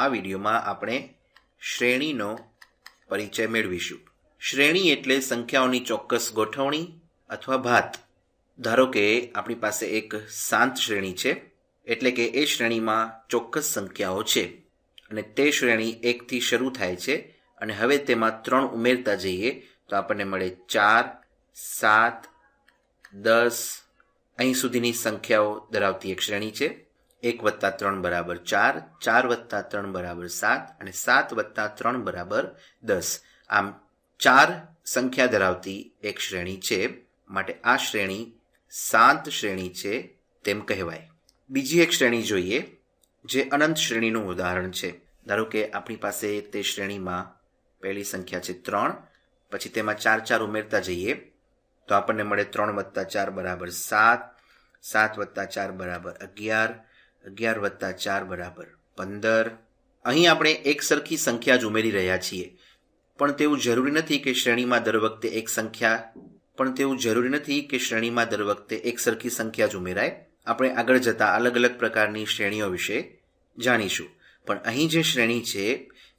આ વિડીયોમાં આપણે શ્રેણીનો પરિચય મેળવીશું શ્રેણી એટલે સંખ્યાઓની ચોક્કસ ગોઠવણી અથવા ભાત ધારો કે આપણી પાસે એક શાંત શ્રેણી છે એટલે કે એ શ્રેણીમાં ચોક્કસ સંખ્યાઓ છે અને તે શ્રેણી એકથી શરૂ થાય છે અને હવે તેમાં ત્રણ ઉમેરતા જઈએ તો આપણને મળે ચાર સાત દસ અહીં સુધીની સંખ્યાઓ ધરાવતી એક શ્રેણી છે એક વત્તા ત્રણ બરાબર ચાર ચાર વત્તા ત્રણ બરાબર સાત અને સાત વત્તા ત્રણ બરાબર દસ આમ ચાર સંખ્યા ધરાવતી એક શ્રેણી છે માટે આ શ્રેણી શાંત શ્રેણી છે તેમ કહેવાય બીજી એક શ્રેણી જોઈએ જે અનંત શ્રેણીનું ઉદાહરણ છે ધારો કે આપણી પાસે તે શ્રેણીમાં પહેલી સંખ્યા છે ત્રણ પછી તેમાં ચાર ચાર ઉમેરતા જઈએ તો આપણને મળે ત્રણ વત્તા ચાર બરાબર સાત સાત વત્તા ચાર બરાબર અગિયાર અગિયાર વત્તા ચાર બરાબર પંદર અહીં આપણે એક સરખી સંખ્યા જ ઉમેરી રહ્યા છીએ પણ તેવું જરૂરી નથી કે શ્રેણીમાં દર વખતે એક સંખ્યા પણ તેવું જરૂરી નથી કે શ્રેણીમાં દર વખતે એક સરખી સંખ્યા જ ઉમેરાય આપણે આગળ જતા અલગ અલગ પ્રકારની શ્રેણીઓ વિશે જાણીશું પણ અહીં જે શ્રેણી છે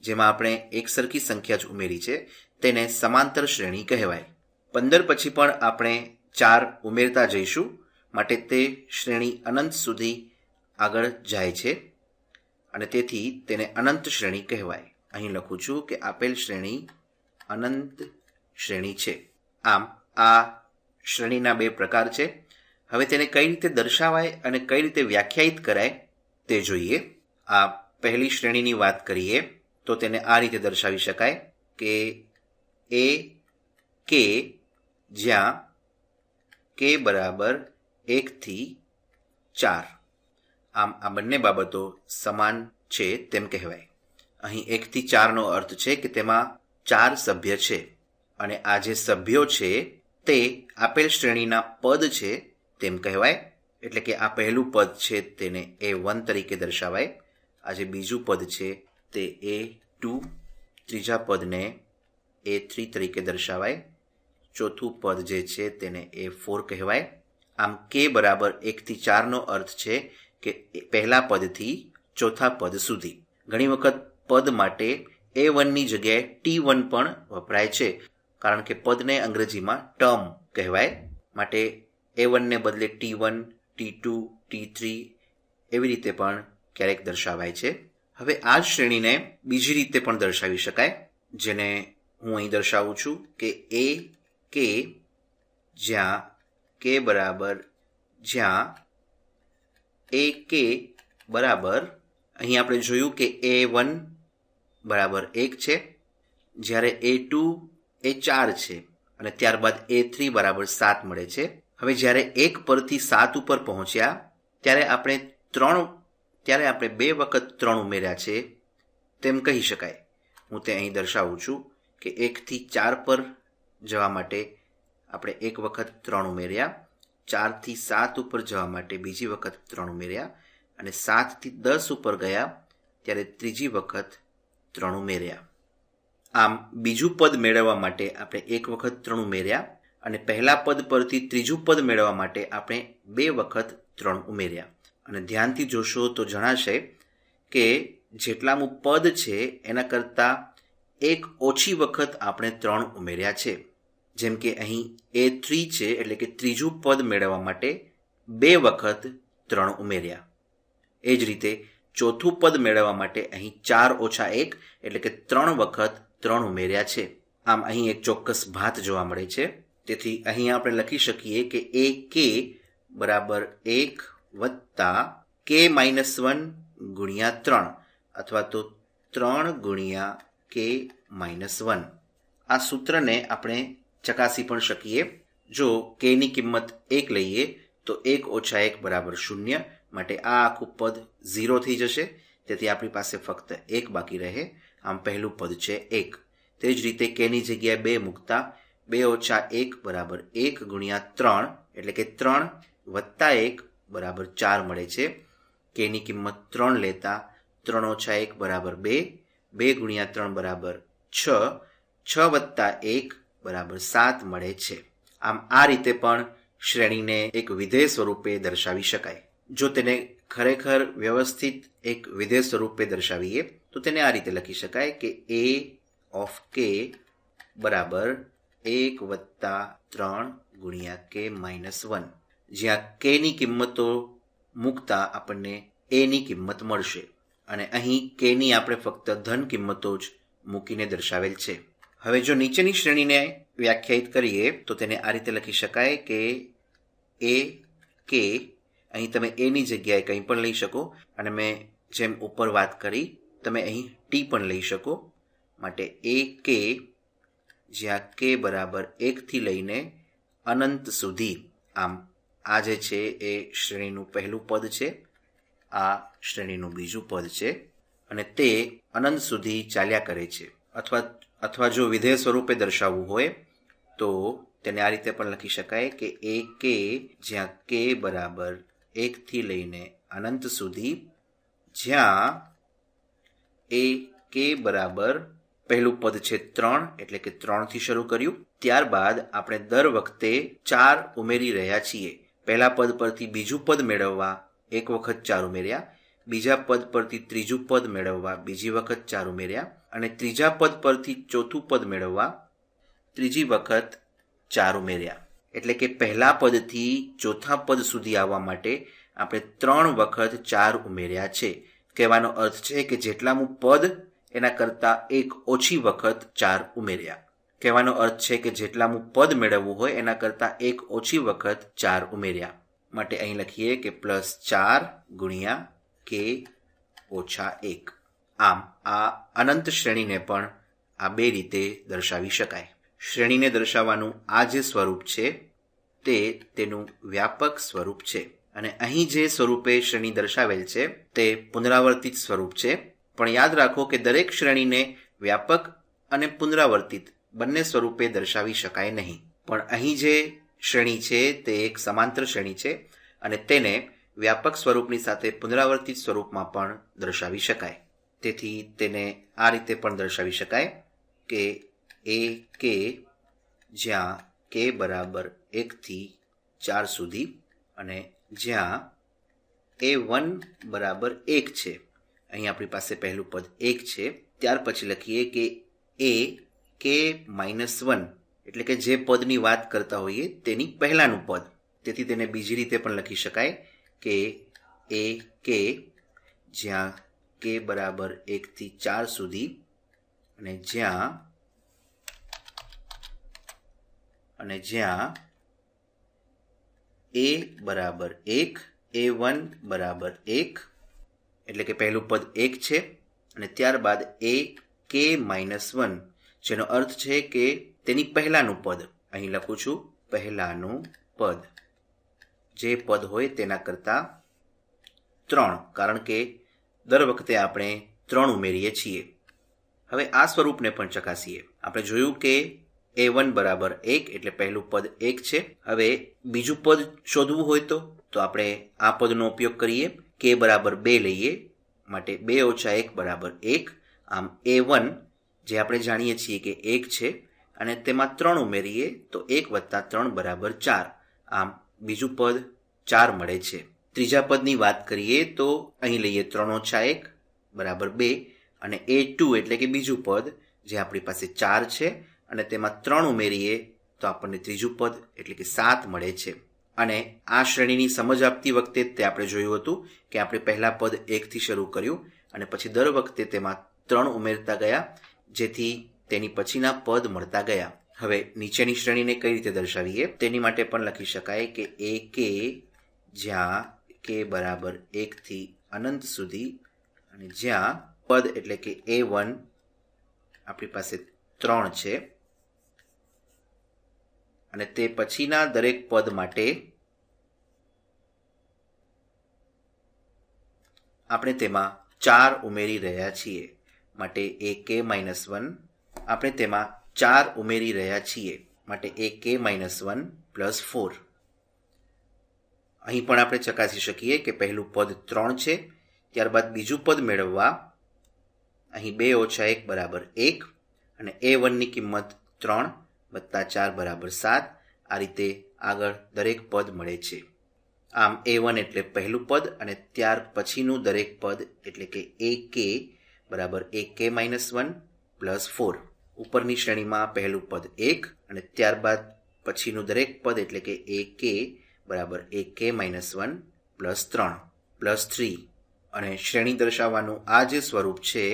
જેમાં આપણે એક સરખી સંખ્યા જ ઉમેરી છે તેને સમાંતર શ્રેણી કહેવાય પંદર પછી પણ આપણે ચાર ઉમેરતા જઈશું માટે તે શ્રેણી અનંત સુધી આગળ જાય છે અને તેથી તેને અનંત શ્રેણી કહેવાય અહીં લખું છું કે આપેલ શ્રેણી અનંત શ્રેણી છે આમ આ શ્રેણીના બે પ્રકાર છે હવે તેને કઈ રીતે દર્શાવાય અને કઈ રીતે વ્યાખ્યાયિત કરાય તે જોઈએ આ પહેલી શ્રેણીની વાત કરીએ તો તેને આ રીતે દર્શાવી શકાય કે એ કે જ્યાં કે બરાબર એકથી ચાર આમ આ બંને બાબતો સમાન છે તેમ કહેવાય અહીં એકથી ચારનો અર્થ છે કે તેમાં ચાર સભ્ય છે અને આ જે સભ્યો છે તે આપેલ શ્રેણીના પદ છે તેમ કહેવાય એટલે કે આ પહેલું પદ છે તેને એ વન તરીકે દર્શાવાય આ જે બીજું પદ છે તે એ ટુ ત્રીજા પદને એ થ્રી તરીકે દર્શાવાય ચોથું પદ જે છે તેને એ ફોર કહેવાય આમ કે બરાબર એકથી ચારનો અર્થ છે કે પહેલા પદથી ચોથા પદ સુધી ઘણી વખત પદ માટે એ વનની જગ્યાએ ટી વન પણ વપરાય છે કારણ કે પદને અંગ્રેજીમાં ટર્મ કહેવાય માટે એ વનને બદલે T one T two T three એવી રીતે પણ ક્યારેક દર્શાવાય છે હવે આ જ શ્રેણીને બીજી રીતે પણ દર્શાવી શકાય જેને હું અહીં દર્શાવું છું કે એ કે જ્યાં કે બરાબર જ્યાં એ કે બરાબર અહીં આપણે જોયું કે એ વન બરાબર એક છે જ્યારે એ ટુ એ ચાર છે અને ત્યારબાદ એ થ્રી બરાબર સાત મળે છે હવે જ્યારે એક પરથી સાત ઉપર પહોંચ્યા ત્યારે આપણે ત્રણ ત્યારે આપણે બે વખત ત્રણ ઉમેર્યા છે તેમ કહી શકાય હું તે અહીં દર્શાવું છું કે એકથી ચાર પર જવા માટે આપણે એક વખત ત્રણ ઉમેર્યા ચારથી સાત ઉપર જવા માટે બીજી વખત ત્રણ ઉમેર્યા અને સાતથી દસ ઉપર ગયા ત્યારે ત્રીજી વખત ત્રણ ઉમેર્યા આમ બીજું પદ મેળવવા માટે આપણે એક વખત ત્રણ ઉમેર્યા અને પહેલા પદ પરથી ત્રીજું પદ મેળવવા માટે આપણે બે વખત ત્રણ ઉમેર્યા અને ધ્યાનથી જોશો તો જણાશે કે જેટલામું પદ છે એના કરતાં એક ઓછી વખત આપણે ત્રણ ઉમેર્યા છે જેમ કે અહીં એ થ્રી છે એટલે કે ત્રીજું પદ મેળવવા માટે બે વખત ત્રણ ઉમેર્યા એ જ રીતે ચોથું પદ મેળવવા માટે અહીં ચાર ઓછા એક એટલે કે ત્રણ વખત ત્રણ ઉમેર્યા છે આમ અહીં એક ચોક્કસ ભાત જોવા મળે છે તેથી અહીં આપણે લખી શકીએ કે એ કે બરાબર એક વત્તા કે માઇનસ વન ગુણ્યા ત્રણ અથવા તો ત્રણ ગુણ્યા કે માઇનસ વન આ સૂત્રને આપણે ચકાસી પણ શકીએ જો કેની કિંમત એક લઈએ તો એક ઓછા એક બરાબર શૂન્ય માટે આ આખું પદ ઝીરો થઈ જશે તેથી આપણી પાસે ફક્ત એક બાકી રહે આમ પહેલું પદ છે એક તે જ રીતે કેની જગ્યાએ બે મૂકતા બે ઓછા એક બરાબર એક ગુણ્યા ત્રણ એટલે કે ત્રણ વત્તા એક બરાબર ચાર મળે છે કેની કિંમત ત્રણ લેતા ત્રણ ઓછા એક બરાબર બે બે ગુણ્યા ત્રણ બરાબર છ છ વત્તા એક બરાબર સાત મળે છે આમ આ રીતે પણ શ્રેણીને એક વિધેય સ્વરૂપે દર્શાવી શકાય જો તેને ખરેખર વ્યવસ્થિત એક વિધેય સ્વરૂપે દર્શાવીએ તો તેને આ રીતે લખી શકાય કે એ ઓફ કે બરાબર એક વત્તા ત્રણ ગુણ્યા કે માઇનસ વન જ્યાં કેની કિંમતો મૂકતા આપણને એની કિંમત મળશે અને અહીં કેની આપણે ફક્ત ધન કિંમતો જ મૂકીને દર્શાવેલ છે હવે જો નીચેની શ્રેણીને વ્યાખ્યાયિત કરીએ તો તેને આ રીતે લખી શકાય કે એ કે અહીં તમે એની જગ્યાએ કંઈ પણ લઈ શકો અને મેં જેમ ઉપર વાત કરી તમે અહીં ટી પણ લઈ શકો માટે એ કે જ્યાં કે બરાબર એકથી લઈને અનંત સુધી આમ આ જે છે એ શ્રેણીનું પહેલું પદ છે આ શ્રેણીનું બીજું પદ છે અને તે અનંત સુધી ચાલ્યા કરે છે અથવા અથવા જો વિધેય સ્વરૂપે દર્શાવવું હોય તો તેને આ રીતે પણ લખી શકાય કે એ કે જ્યાં કે બરાબર એકથી લઈને અનંત સુધી જ્યાં એ કે બરાબર પહેલું પદ છે ત્રણ એટલે કે ત્રણથી શરૂ કર્યું ત્યારબાદ આપણે દર વખતે ચાર ઉમેરી રહ્યા છીએ પહેલા પદ પરથી બીજું પદ મેળવવા એક વખત ચાર ઉમેર્યા બીજા પદ પરથી ત્રીજું પદ મેળવવા બીજી વખત ચાર ઉમેર્યા અને ત્રીજા પદ પરથી ચોથું પદ મેળવવા ત્રીજી વખત ચાર ઉમેર્યા એટલે કે પહેલા પદથી ચોથા પદ સુધી આવવા માટે આપણે ત્રણ વખત ચાર ઉમેર્યા છે કહેવાનો અર્થ છે કે જેટલામું પદ એના કરતાં એક ઓછી વખત ચાર ઉમેર્યા કહેવાનો અર્થ છે કે જેટલામું પદ મેળવવું હોય એના કરતાં એક ઓછી વખત ચાર ઉમેર્યા માટે અહીં લખીએ કે પ્લસ ચાર ગુણ્યા કે ઓછા એક આમ આ અનંત શ્રેણીને પણ આ બે રીતે દર્શાવી શકાય શ્રેણીને દર્શાવવાનું આ જે સ્વરૂપ છે તે તેનું વ્યાપક સ્વરૂપ છે અને અહીં જે સ્વરૂપે શ્રેણી દર્શાવેલ છે તે પુનરાવર્તિત સ્વરૂપ છે પણ યાદ રાખો કે દરેક શ્રેણીને વ્યાપક અને પુનરાવર્તિત બંને સ્વરૂપે દર્શાવી શકાય નહીં પણ અહીં જે શ્રેણી છે તે એક સમાંતર શ્રેણી છે અને તેને વ્યાપક સ્વરૂપની સાથે પુનરાવર્તિત સ્વરૂપમાં પણ દર્શાવી શકાય તેથી તેને આ રીતે પણ દર્શાવી શકાય કે એ કે જ્યાં કે બરાબર એકથી ચાર સુધી અને જ્યાં એ વન બરાબર એક છે અહીં આપણી પાસે પહેલું પદ એક છે ત્યાર પછી લખીએ કે એ કે માઇનસ વન એટલે કે જે પદની વાત કરતા હોઈએ તેની પહેલાંનું પદ તેથી તેને બીજી રીતે પણ લખી શકાય કે એ કે જ્યાં કે બરાબર એકથી ચાર સુધી અને જ્યાં અને જ્યાં એ બરાબર એક એ વન બરાબર એક એટલે કે પહેલું પદ એક છે અને ત્યારબાદ એ કે માઇનસ વન જેનો અર્થ છે કે તેની પહેલાંનું પદ અહીં લખું છું પહેલાંનું પદ જે પદ હોય તેના કરતાં ત્રણ કારણ કે દર વખતે આપણે ત્રણ ઉમેરીએ છીએ હવે આ સ્વરૂપને પણ ચકાસીએ આપણે જોયું કે એ વન બરાબર એક એટલે પહેલું પદ એક છે હવે બીજું પદ શોધવું હોય તો તો આપણે આ પદનો ઉપયોગ કરીએ કે બરાબર બે લઈએ માટે બે ઓછા એક બરાબર એક આમ એ વન જે આપણે જાણીએ છીએ કે એક છે અને તેમાં ત્રણ ઉમેરીએ તો એક વત્તા ત્રણ બરાબર ચાર આમ બીજું પદ ચાર મળે છે ત્રીજા પદની વાત કરીએ તો અહીં લઈએ ત્રણ ઓછા એક બરાબર બે અને એ ટુ એટલે કે બીજું પદ જે આપણી પાસે ચાર છે અને તેમાં ત્રણ ઉમેરીએ તો આપણને ત્રીજું પદ એટલે કે સાત મળે છે અને આ શ્રેણીની સમજ આપતી વખતે તે આપણે જોયું હતું કે આપણે પહેલાં પદ એકથી શરૂ કર્યું અને પછી દર વખતે તેમાં ત્રણ ઉમેરતા ગયા જેથી તેની પછીના પદ મળતા ગયા હવે નીચેની શ્રેણીને કઈ રીતે દર્શાવીએ તેની માટે પણ લખી શકાય કે એ કે જ્યાં કે બરાબર એકથી અનંત સુધી અને જ્યાં પદ એટલે કે એ વન આપણી પાસે ત્રણ છે અને તે પછીના દરેક પદ માટે આપણે તેમાં ચાર ઉમેરી રહ્યા છીએ માટે એ કે માઇનસ વન આપણે તેમાં ચાર ઉમેરી રહ્યા છીએ માટે એ કે માઇનસ વન પ્લસ ફોર અહીં પણ આપણે ચકાસી શકીએ કે પહેલું પદ ત્રણ છે ત્યારબાદ બીજું પદ મેળવવા અહીં બે ઓછા એક બરાબર એક અને એ વનની કિંમત ત્રણ વત્તા ચાર બરાબર સાત આ રીતે આગળ દરેક પદ મળે છે આમ એ વન એટલે પહેલું પદ અને ત્યાર પછીનું દરેક પદ એટલે કે એ કે બરાબર એ કે માઇનસ વન પ્લસ ફોર ઉપરની શ્રેણીમાં પહેલું પદ એક અને ત્યારબાદ પછીનું દરેક પદ એટલે કે એ કે બરાબર એ કે માઇનસ વન પ્લસ ત્રણ પ્લસ થ્રી અને શ્રેણી દર્શાવવાનું આ જે સ્વરૂપ છે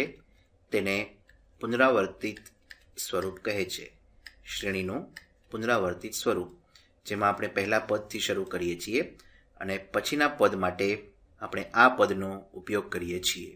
તેને પુનરાવર્તિત સ્વરૂપ કહે છે શ્રેણીનું પુનરાવર્તિત સ્વરૂપ જેમાં આપણે પહેલા પદથી શરૂ કરીએ છીએ અને પછીના પદ માટે આપણે આ પદનો ઉપયોગ કરીએ છીએ